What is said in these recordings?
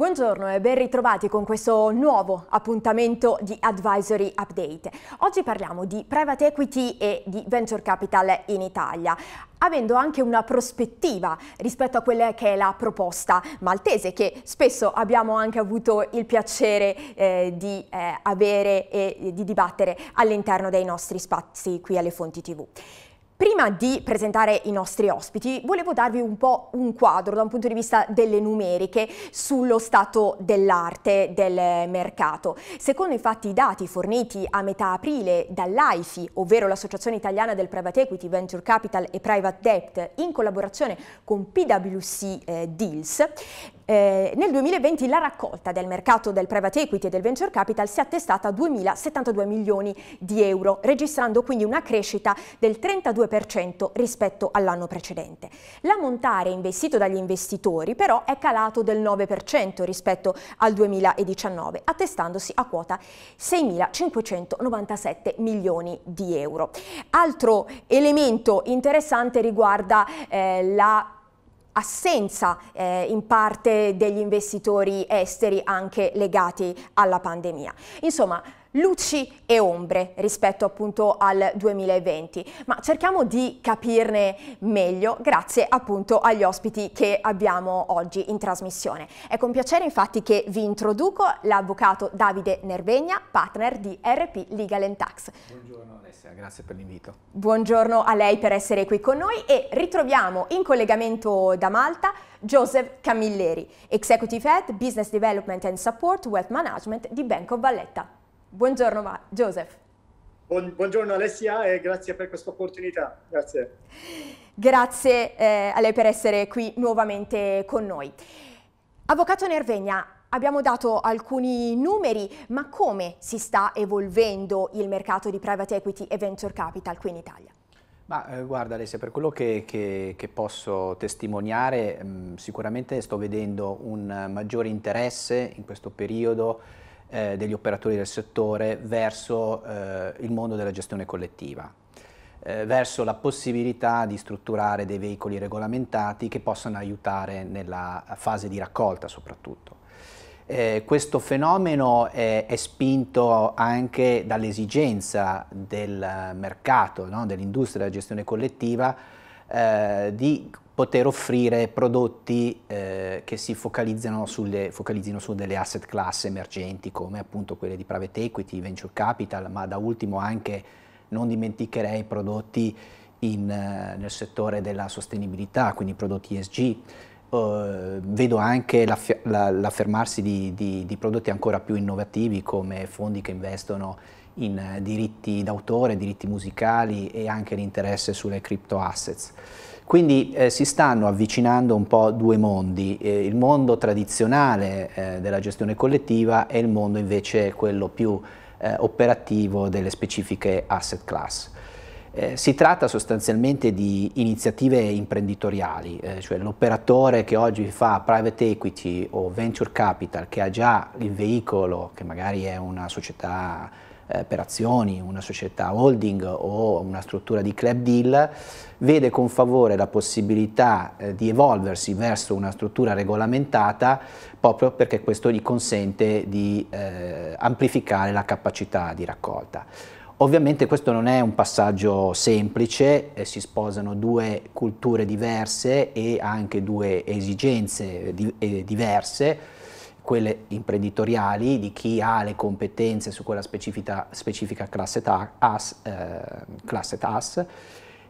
Buongiorno e ben ritrovati con questo nuovo appuntamento di Advisory Update. Oggi parliamo di private equity e di venture capital in Italia avendo anche una prospettiva rispetto a quella che è la proposta maltese che spesso abbiamo anche avuto il piacere eh, di eh, avere e di dibattere all'interno dei nostri spazi qui alle Fonti TV. Prima di presentare i nostri ospiti, volevo darvi un po' un quadro da un punto di vista delle numeriche sullo stato dell'arte del mercato. Secondo infatti i dati forniti a metà aprile dall'AIFI, ovvero l'Associazione Italiana del Private Equity, Venture Capital e Private Debt, in collaborazione con PwC eh, Deals, eh, nel 2020 la raccolta del mercato del private equity e del venture capital si è attestata a 2.072 milioni di euro, registrando quindi una crescita del 32% rispetto all'anno precedente. L'ammontare investito dagli investitori però è calato del 9% rispetto al 2019, attestandosi a quota 6.597 milioni di euro. Altro elemento interessante riguarda eh, la assenza eh, in parte degli investitori esteri anche legati alla pandemia. Insomma, luci e ombre rispetto appunto al 2020, ma cerchiamo di capirne meglio grazie appunto agli ospiti che abbiamo oggi in trasmissione. È con piacere infatti che vi introduco l'avvocato Davide Nervegna, partner di RP Legal Tax. Buongiorno Alessia, grazie per l'invito. Buongiorno a lei per essere qui con noi e ritroviamo in collegamento da Malta Joseph Camilleri, Executive Head Business Development and Support Wealth Management di Bank of Valletta. Buongiorno Ma- Joseph. Buongiorno Alessia e grazie per questa opportunità. Grazie. Grazie eh, a lei per essere qui nuovamente con noi. Avvocato Nervegna, abbiamo dato alcuni numeri, ma come si sta evolvendo il mercato di private equity e venture capital qui in Italia? Ma eh, guarda Alessia, per quello che, che, che posso testimoniare, mh, mm, sicuramente sto vedendo un maggiore interesse in questo periodo eh, degli operatori del settore verso eh, il mondo della gestione collettiva, eh, verso la possibilità di strutturare dei veicoli regolamentati che possano aiutare nella fase di raccolta soprattutto. Eh, questo fenomeno eh, è spinto anche dall'esigenza del mercato, no? dell'industria della gestione collettiva, eh, di poter offrire prodotti eh, che si focalizzano, sulle, focalizzino su delle asset class emergenti come appunto quelle di private equity, venture capital, ma da ultimo anche non dimenticherei prodotti in, eh, nel settore della sostenibilità, quindi prodotti ESG. Uh, eh, vedo anche l'affermarsi la, la di, di, di, prodotti ancora più innovativi come fondi che investono in eh, diritti d'autore, diritti musicali e anche l'interesse sulle crypto assets. Quindi eh, si stanno avvicinando un po' due mondi, eh, il mondo tradizionale eh, della gestione collettiva e il mondo invece quello più eh, operativo delle specifiche asset class. Eh, si tratta sostanzialmente di iniziative imprenditoriali, eh, cioè l'operatore che oggi fa private equity o venture capital che ha già il veicolo, che magari è una società eh, per azioni, una società holding o una struttura di club deal, vede con favore la possibilità eh, di evolversi verso una struttura regolamentata proprio perché questo gli consente di eh, amplificare la capacità di raccolta. Ovviamente questo non è un passaggio semplice, eh, si sposano due culture diverse e anche due esigenze di, eh, diverse quelle imprenditoriali di chi ha le competenze su quella specifica, specifica classe, ta, as, eh, classe TAS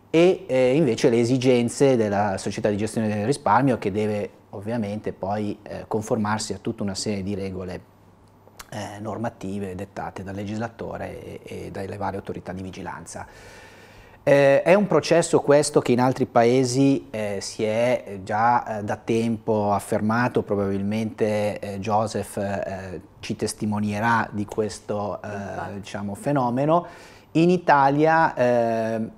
e eh, invece le esigenze della società di gestione del risparmio che deve ovviamente poi eh, conformarsi a tutta una serie di regole eh, normative dettate dal legislatore e, e dalle varie autorità di vigilanza. Eh, è un processo questo che in altri paesi eh, si è eh, già eh, da tempo affermato, probabilmente eh, Joseph eh, ci testimonierà di questo diciamo, fenomeno. In Italia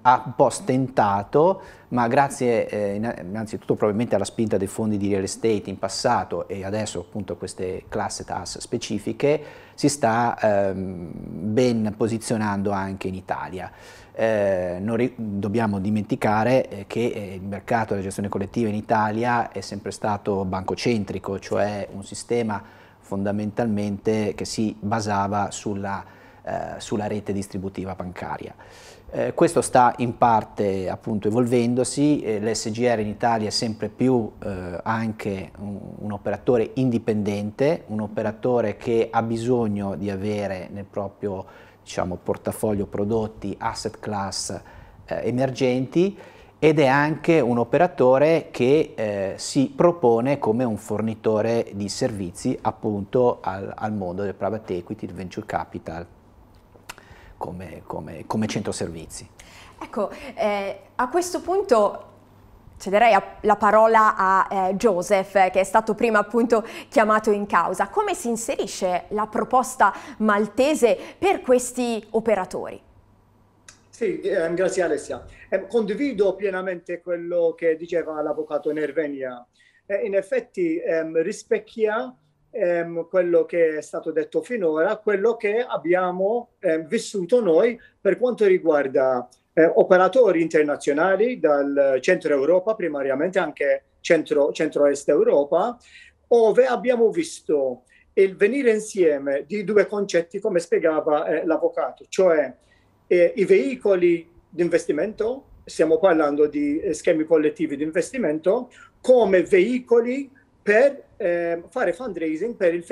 ha un po' stentato, ma grazie innanzitutto probabilmente alla spinta dei fondi di real estate in passato e adesso appunto a queste class tax specifiche, si sta ehm, ben posizionando anche in Italia eh, non dobbiamo dimenticare eh, che eh, il mercato della gestione collettiva in Italia è sempre stato bancocentrico, cioè un sistema fondamentalmente che si basava sulla, eh, sulla rete distributiva bancaria. Eh, questo sta in parte appunto evolvendosi, eh, l'SGR in Italia è sempre più eh, anche un, un, operatore indipendente, un operatore che ha bisogno di avere nel proprio diciamo, portafoglio prodotti, asset class eh, emergenti ed è anche un operatore che eh, si propone come un fornitore di servizi appunto al, al mondo del private equity, del venture capital come, come, come centro servizi. Ecco, eh, a questo punto cederei la parola a eh, Joseph, che è stato prima appunto chiamato in causa. Come si inserisce la proposta maltese per questi operatori? Sì, eh, grazie Alessia. Eh, condivido pienamente quello che diceva l'avvocato Nervenia. Eh, in effetti ehm, rispecchia ehm, quello che è stato detto finora, quello che abbiamo ehm, vissuto noi per quanto riguarda eh, operatori internazionali dal centro Europa, primariamente anche centro, centro-est Europa, dove abbiamo visto il venire insieme di due concetti, come spiegava eh, l'avvocato, cioè eh, i veicoli di investimento, stiamo parlando di eh, schemi collettivi di investimento, come veicoli per eh, fare fundraising per il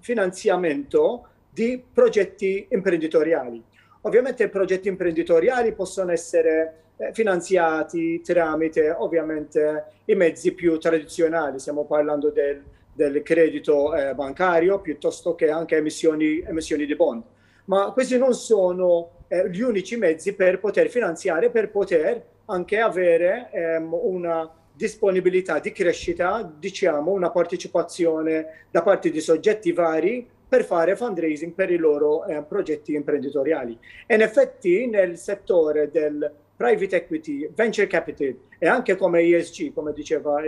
finanziamento di progetti imprenditoriali. Ovviamente i progetti imprenditoriali possono essere eh, finanziati tramite ovviamente i mezzi più tradizionali, stiamo parlando del, del credito eh, bancario piuttosto che anche emissioni, emissioni, di bond. Ma questi non sono eh, gli unici mezzi per poter finanziare, per poter anche avere ehm, una disponibilità di crescita, diciamo una partecipazione da parte di soggetti vari per fare fundraising per i loro eh, progetti imprenditoriali. E in effetti nel settore del private equity, venture capital e anche come ESG, come diceva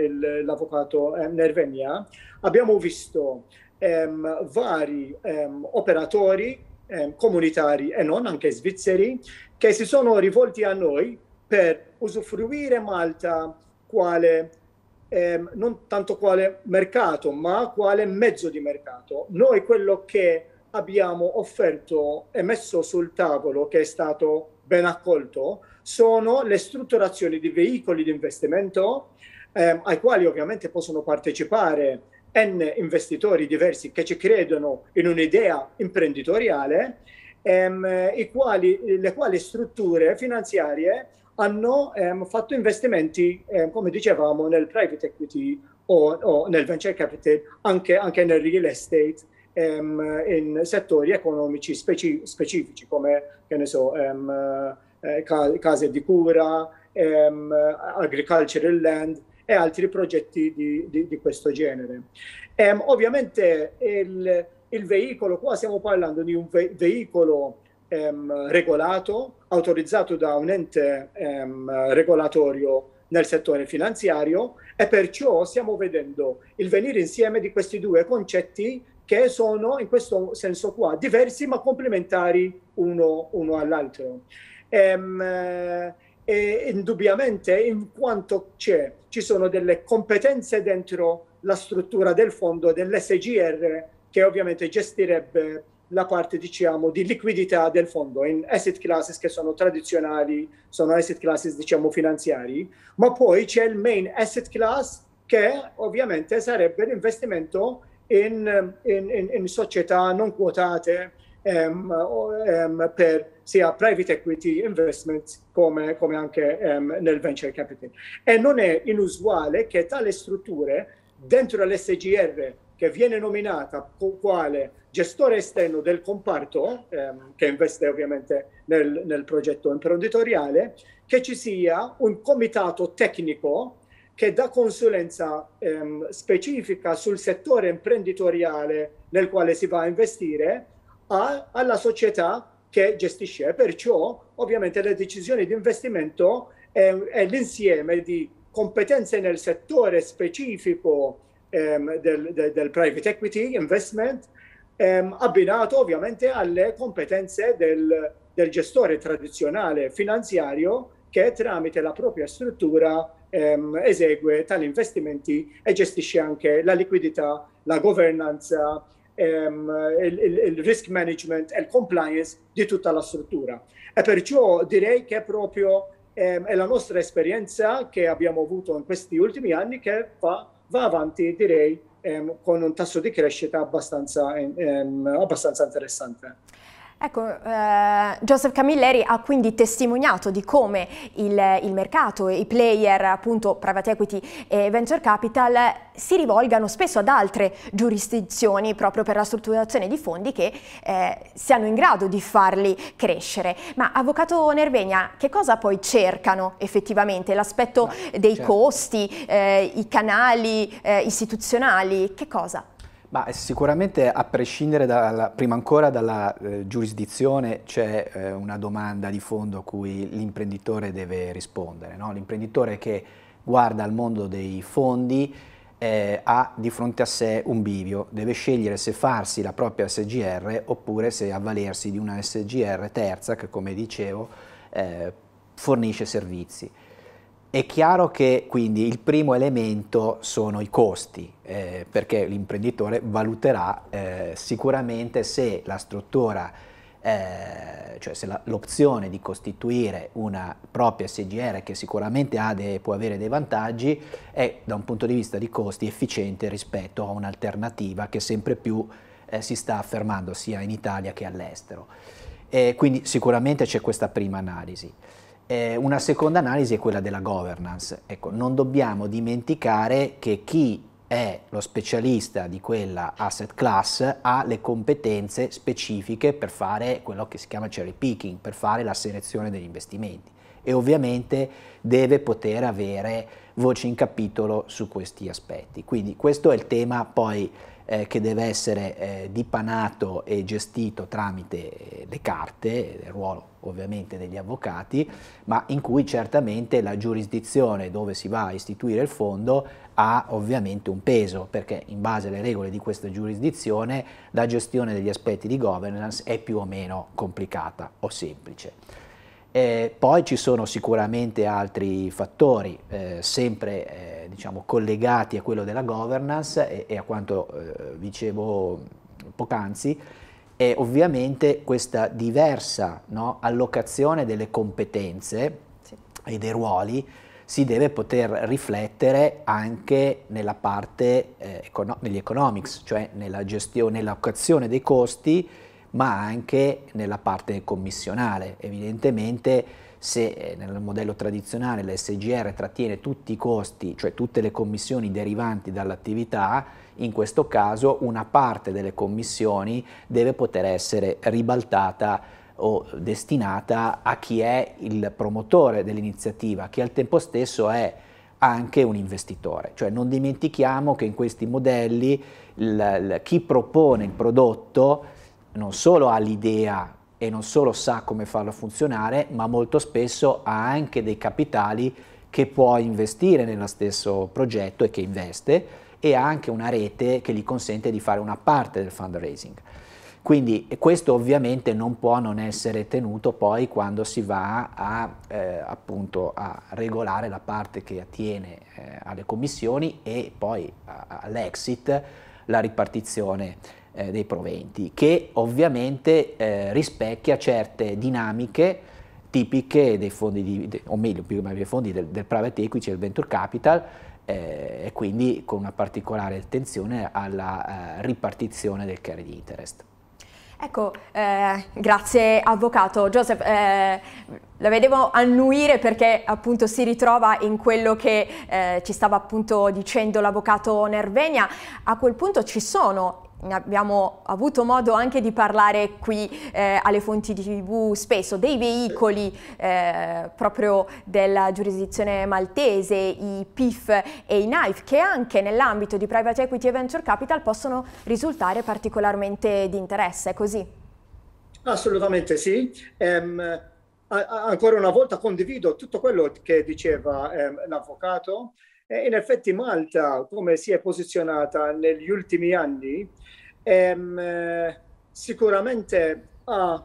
l'avvocato eh, Nervenia, abbiamo visto ehm, vari ehm, operatori ehm, comunitari e non anche svizzeri che si sono rivolti a noi per usufruire Malta quale eh, non tanto quale mercato, ma quale mezzo di mercato. Noi quello che abbiamo offerto e messo sul tavolo, che è stato ben accolto, sono le strutturazioni di veicoli di investimento eh, ai quali ovviamente possono partecipare N investitori diversi che ci credono in un'idea imprenditoriale, ehm, quali, le quali strutture finanziarie hanno ehm, fatto investimenti, ehm, come dicevamo, nel private equity o, o nel venture capital, anche, anche nel real estate, ehm, in settori economici speci- specifici, come che ne so, ehm, eh, case di cura, ehm, agricultural land e altri progetti di, di, di questo genere. Ehm, ovviamente il, il, veicolo, qua stiamo parlando di un ve- veicolo regolato, autorizzato da un ente ehm, regolatorio nel settore finanziario e perciò stiamo vedendo il venire insieme di questi due concetti che sono in questo senso qua diversi ma complementari uno, uno all'altro. Ehm, eh, e indubbiamente in quanto c'è, ci sono delle competenze dentro la struttura del fondo dell'SGR che ovviamente gestirebbe la parte diciamo di liquidità del fondo in asset classes che sono tradizionali, sono asset classes diciamo finanziari, ma poi c'è il main asset class che ovviamente sarebbe l'investimento in, in, in, in società non quotate um, um, per sia private equity investments come, come anche um, nel venture capital. E non è inusuale che tale strutture dentro l'SGR che viene nominata quale gestore esterno del comparto, ehm, che investe ovviamente nel, nel progetto imprenditoriale, che ci sia un comitato tecnico che dà consulenza ehm, specifica sul settore imprenditoriale nel quale si va a investire a, alla società che gestisce. Perciò ovviamente le decisioni di investimento è, è l'insieme di competenze nel settore specifico del-private ehm, del equity investment ehm, abbinato ovviamente alle competenze del, del gestore tradizionale finanziario che tramite la propria struttura ehm, esegue tali investimenti e gestisce anche la liquidità, la governanza, ehm, il, il, il, risk management e il compliance di tutta la struttura. E perciò direi che proprio ehm, è la nostra esperienza che abbiamo avuto in questi ultimi anni che fa va avanti, direi, ehm, con un tasso di crescita abbastanza, ehm, ehm, abbastanza interessante. Ecco, eh, Joseph Camilleri ha quindi testimoniato di come il, il mercato e i player, appunto private equity e venture capital, si rivolgano spesso ad altre giurisdizioni proprio per la strutturazione di fondi che eh, siano in grado di farli crescere. Ma Avvocato Nervegna, che cosa poi cercano effettivamente? L'aspetto dei certo. costi, eh, i canali eh, istituzionali, che cosa? Ma sicuramente a prescindere dalla, prima ancora dalla eh, giurisdizione c'è eh, una domanda di fondo a cui l'imprenditore deve rispondere. No? L'imprenditore che guarda al mondo dei fondi eh, ha di fronte a sé un bivio, deve scegliere se farsi la propria SGR oppure se avvalersi di una SGR terza che come dicevo eh, fornisce servizi. È chiaro che quindi il primo elemento sono i costi, eh, perché l'imprenditore valuterà eh, sicuramente se la struttura, eh, cioè se l'opzione di costituire una propria SGR che sicuramente de, può avere dei vantaggi, è da un punto di vista di costi efficiente rispetto a un'alternativa che sempre più eh, si sta affermando sia in Italia che all'estero. quindi sicuramente c'è questa prima analisi. Eh, una seconda analisi è quella della governance. Ecco, non dobbiamo dimenticare che chi è lo specialista di quella asset class ha le competenze specifiche per fare quello che si chiama cherry picking, per fare la selezione degli investimenti e ovviamente deve poter avere voce in capitolo su questi aspetti. Quindi questo è il tema poi eh, che deve essere eh, dipanato e gestito tramite eh, le carte, il ruolo ovviamente degli avvocati, ma in cui certamente la giurisdizione dove si va a istituire il fondo ha ovviamente un peso, perché in base alle regole di questa giurisdizione la gestione degli aspetti di governance è più o meno complicata o semplice. Eh, poi ci sono sicuramente altri fattori, eh, sempre eh, diciamo, collegati a quello della governance e, e a quanto eh, dicevo poc'anzi, e ovviamente questa diversa no, allocazione delle competenze sì. e dei ruoli si deve poter riflettere anche nella parte, degli eh, economics, cioè nella gestione, nell'allocazione dei costi ma anche nella parte commissionale. Evidentemente se eh, nel modello tradizionale l'SGR trattiene tutti i costi, cioè tutte le commissioni derivanti dall'attività, in questo caso una parte delle commissioni deve poter essere ribaltata o destinata a chi è il promotore dell'iniziativa, che al tempo stesso è anche un investitore. Cioè non dimentichiamo che in questi modelli il, il, chi propone il prodotto non solo ha l'idea e non solo sa come farla funzionare, ma molto spesso ha anche dei capitali che può investire nello stesso progetto e che investe e ha anche una rete che gli consente di fare una parte del fundraising. Quindi questo ovviamente non può non essere tenuto poi quando si va a, eh, a regolare la parte che attiene eh, alle commissioni e poi all'exit la ripartizione eh, dei proventi, che ovviamente eh, rispecchia certe dinamiche tipiche dei fondi, di, de, o meglio, più dei fondi del, del private equity del venture capital, eh, e quindi con una particolare attenzione alla eh, ripartizione del carry di interest. Ecco, eh, grazie avvocato. Joseph, eh, la vedevo annuire perché appunto si ritrova in quello che eh, ci stava appunto dicendo l'avvocato Nervenia. A quel punto ci sono abbiamo avuto modo anche di parlare qui eh, alle fonti di tv spesso, dei veicoli eh, proprio della giurisdizione maltese, i PIF e i NIF, che anche nell'ambito di private equity e venture capital possono risultare particolarmente di interesse, è così? Assolutamente sì. Um, ancora una volta condivido tutto quello che diceva um, l'avvocato in effetti Malta, come si è posizionata negli ultimi anni, ehm, sicuramente ha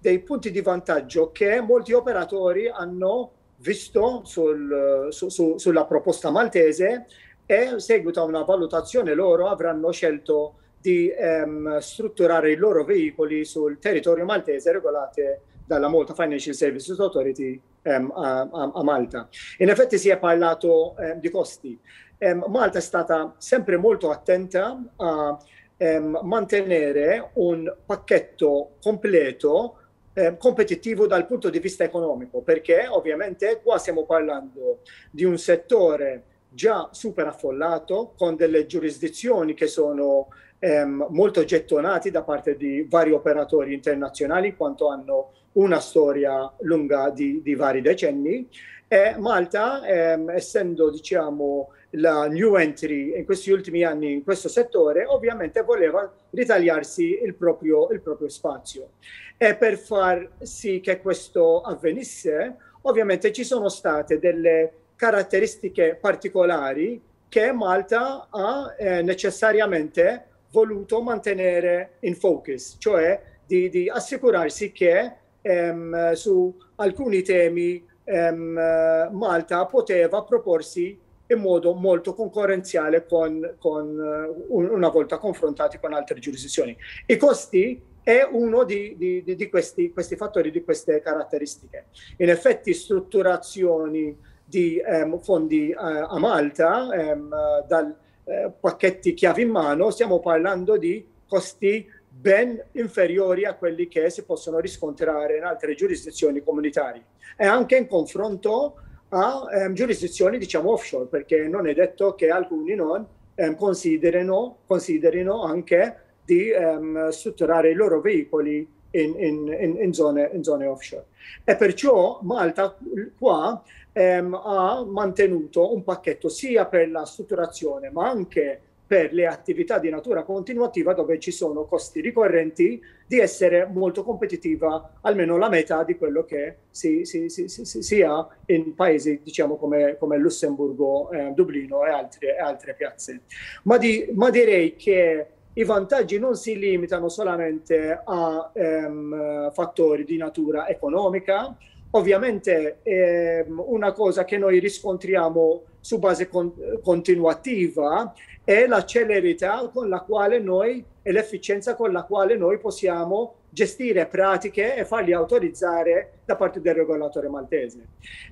dei punti di vantaggio che molti operatori hanno visto sul, su, su, sulla proposta maltese e in seguito a una valutazione loro avranno scelto di ehm, strutturare i loro veicoli sul territorio maltese regolate dalla Malta Financial Services Authority Ehm, a, a Malta. In effetti si è parlato ehm, di costi. Ehm, Malta è stata sempre molto attenta a mantenere un pacchetto completo competitivo dal punto di vista economico, perché ovviamente qua stiamo parlando di un settore già super affollato, con delle giurisdizioni che sono ehm, molto gettonati da parte di vari operatori internazionali, in quanto hanno una storia lunga di, di vari decenni. E Malta, ehm, essendo diciamo, la new entry in questi ultimi anni in questo settore, ovviamente voleva ritagliarsi il proprio, il proprio spazio. E per far sì che questo avvenisse, ovviamente ci sono state delle caratteristiche particolari che Malta ha eh, necessariamente voluto mantenere in focus, cioè di, di assicurarsi che ehm, su alcuni temi ehm, Malta poteva proporsi in modo molto concorrenziale con, con, una volta confrontati con altre giurisdizioni. I costi è uno di, di, di questi, questi, fattori, di queste caratteristiche. In effetti strutturazioni di ehm, fondi eh, a Malta ehm, dal eh, pacchetti chiavi in mano, stiamo parlando di costi ben inferiori a quelli che si possono riscontrare in altre giurisdizioni comunitarie e anche in confronto a ehm, giurisdizioni diciamo offshore perché non è detto che alcuni non ehm, considerino, considerino anche di ehm, strutturare i loro veicoli in, in, in, in, zone, in zone offshore. E perciò Malta qua ehm, ha mantenuto un pacchetto sia per la strutturazione ma anche per le attività di natura continuativa dove ci sono costi ricorrenti di essere molto competitiva almeno la metà di quello che si, si, si, si ha in paesi diciamo come, come Lussemburgo, eh, Dublino e altre, altre piazze. Ma, di, ma direi che i vantaggi non si limitano solamente a ehm, fattori di natura economica, ovviamente ehm, una cosa che noi riscontriamo su base con- continuativa è la celerità con la quale noi e l'efficienza con la quale noi possiamo gestire pratiche e farli autorizzare da parte del regolatore maltese.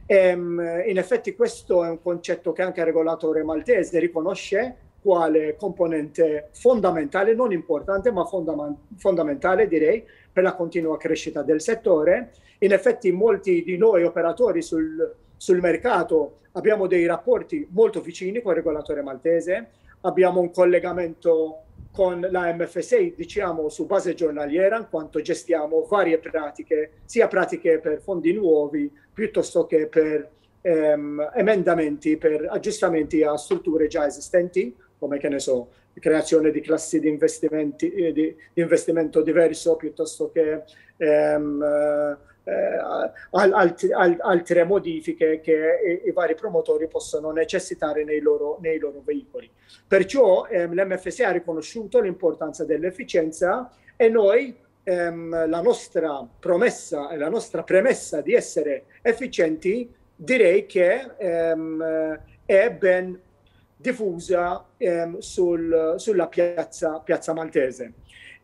Ehm, in effetti questo è un concetto che anche il regolatore maltese riconosce quale componente fondamentale, non importante ma fondam- fondamentale direi, per la continua crescita del settore. In effetti molti di noi operatori sul, sul mercato abbiamo dei rapporti molto vicini con il regolatore maltese, abbiamo un collegamento con la MFSA, diciamo, su base giornaliera, in quanto gestiamo varie pratiche, sia pratiche per fondi nuovi piuttosto che per ehm, emendamenti, per aggiustamenti a strutture già esistenti come che ne so, creazione di classi di, investimenti, eh, di, di investimento diverso piuttosto che ehm, eh, altri, altre modifiche che i, i, vari promotori possono necessitare nei loro, nei loro veicoli. Perciò ehm, l'MFSI ha riconosciuto l'importanza dell'efficienza e noi ehm, la nostra promessa e la nostra premessa di essere efficienti direi che ehm, è ben diffusa ehm, sul, sulla piazza, piazza maltese.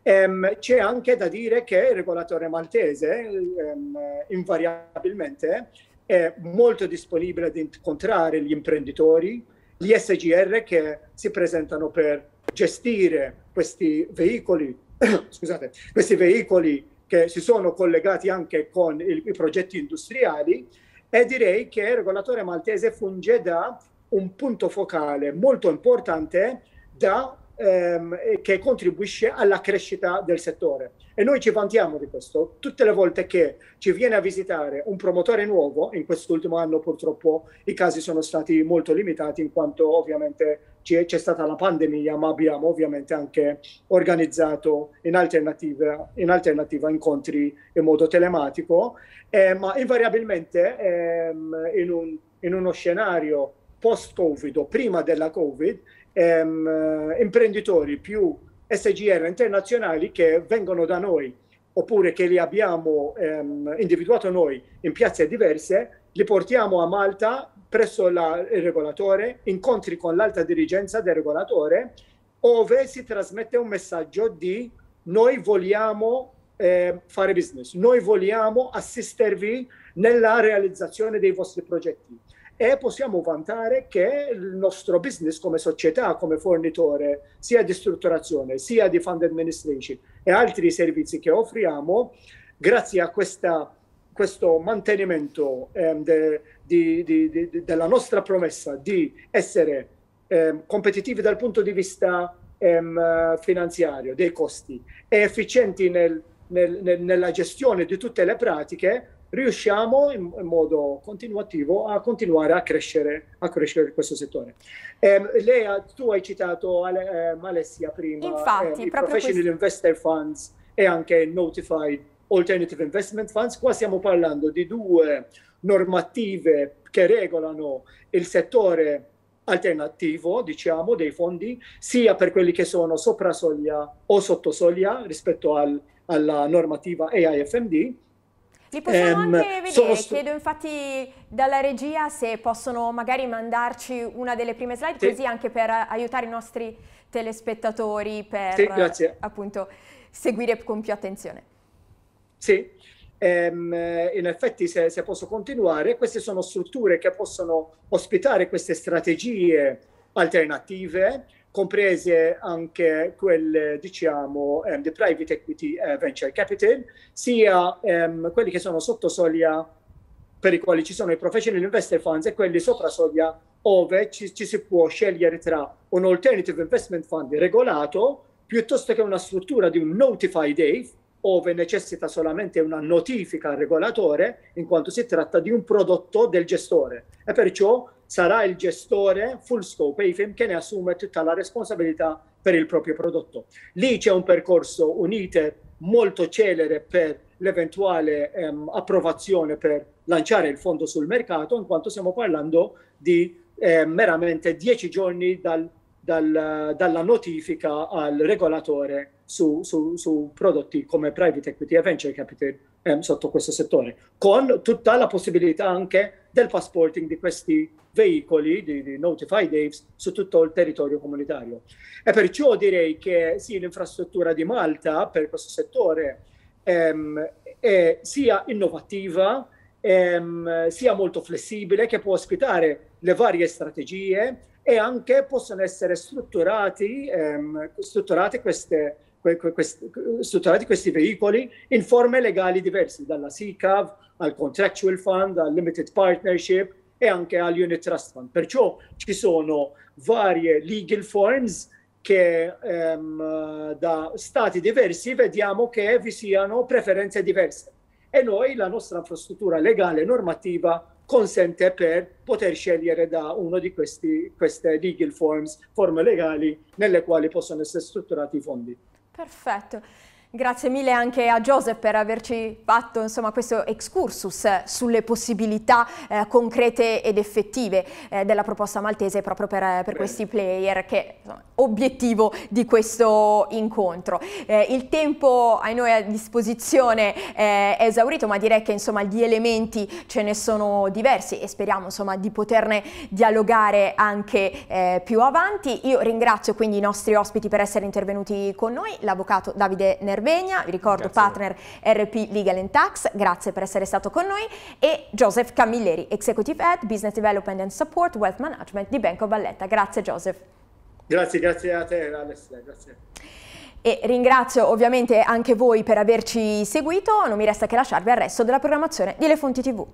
Ehm, c'è anche da dire che il regolatore maltese ehm, invariabilmente è molto disponibile ad incontrare gli imprenditori, gli SGR che si presentano per gestire questi veicoli, scusate, questi veicoli che si sono collegati anche con il, i progetti industriali e direi che il regolatore maltese funge da un punto focale molto importante da, ehm, che contribuisce alla crescita del settore. E noi ci vantiamo di questo. Tutte le volte che ci viene a visitare un promotore nuovo, in quest'ultimo anno purtroppo i casi sono stati molto limitati in quanto ovviamente c'è, c'è stata la pandemia, ma abbiamo ovviamente anche organizzato in alternativa, in alternativa incontri in modo telematico, eh, ma invariabilmente ehm, in, un, in uno scenario post-Covid o prima della Covid ehm, eh, imprenditori più SGR internazionali che vengono da noi oppure che li abbiamo ehm, individuato noi in piazze diverse, li portiamo a Malta presso la, il regolatore, incontri con l'alta dirigenza del regolatore, dove si trasmette un messaggio di noi vogliamo eh, fare business, noi vogliamo assistervi nella realizzazione dei vostri progetti e possiamo vantare che il nostro business come società, come fornitore sia di strutturazione, sia di fund administration e altri servizi che offriamo, grazie a questa, questo mantenimento eh, de, di, di, di, della nostra promessa di essere eh, competitivi dal punto di vista eh, finanziario, dei costi, e efficienti nel, nel, nella gestione di tutte le pratiche, riusciamo in, modo continuativo a continuare a crescere, a crescere questo settore. Eh, lei, tu hai citato Ale, eh, Alessia prima, Infatti, eh, i Professional questo... Investor Funds e anche Notified Alternative Investment Funds, qua stiamo parlando di due normative che regolano il settore alternativo, diciamo, dei fondi, sia per quelli che sono sopra soglia o sotto soglia rispetto al, alla normativa AIFMD, li possiamo ehm, anche vedere, sono... chiedo infatti dalla regia se possono magari mandarci una delle prime slide sì. così anche per aiutare i nostri telespettatori per sì, appunto seguire con più attenzione. Sì, ehm, in effetti se, se, posso continuare, queste sono strutture che possono ospitare queste strategie alternative comprese anche quelle, diciamo, um, ehm, di private equity uh, venture capital, sia um, quelli che sono sotto soglia per i quali ci sono i professional investor funds e quelli sopra soglia ove ci, ci si può scegliere tra un alternative investment fund regolato piuttosto che una struttura di un notified AIF ove necessita solamente una notifica al regolatore in quanto si tratta di un prodotto del gestore e perciò sarà il gestore full scope e IFIM che ne assume tutta la responsabilità per il proprio prodotto. Lì c'è un percorso un iter molto celere per l'eventuale ehm, approvazione per lanciare il fondo sul mercato, in quanto stiamo parlando di eh, meramente dieci giorni dal, dal, dalla notifica al regolatore su, su, su prodotti come private equity e venture capital ehm, sotto questo settore, con tutta la possibilità anche del passporting di questi veicoli di, di Notified Apes su tutto il territorio comunitario. E perciò direi che sì, l'infrastruttura di Malta per questo settore ehm, è sia innovativa, ehm, sia molto flessibile, che può ospitare le varie strategie e anche possono essere strutturati, ehm, strutturate queste que, strutturati questi veicoli in forme legali diverse, dalla SICAV al Contractual Fund, al Limited Partnership e anche al Unit Trust Fund. Perciò ci sono varie legal forms che ehm, da stati diversi vediamo che vi siano preferenze diverse e noi la nostra infrastruttura legale e normativa consente per poter scegliere da uno di questi, queste legal forms, forme legali nelle quali possono essere strutturati i fondi perfetto. Grazie mille anche a Joseph per averci fatto insomma, questo excursus sulle possibilità eh, concrete ed effettive eh, della proposta maltese proprio per, eh, per questi player che è obiettivo di questo incontro. Eh, il tempo a noi a disposizione eh, è esaurito ma direi che insomma, gli elementi ce ne sono diversi e speriamo insomma, di poterne dialogare anche eh, più avanti. Io ringrazio quindi i nostri ospiti per essere intervenuti con noi, l'avvocato Davide Nervi Verbegna, vi ricordo Grazie. partner RP Legal and Tax, grazie per essere stato con noi, e Joseph Camilleri, Executive Head, Business Development and Support Wealth Management di Banco Valletta. Grazie Joseph. Grazie, grazie a te Alessia, grazie. E ringrazio ovviamente anche voi per averci seguito, non mi resta che lasciarvi al resto della programmazione di Le Fonti TV.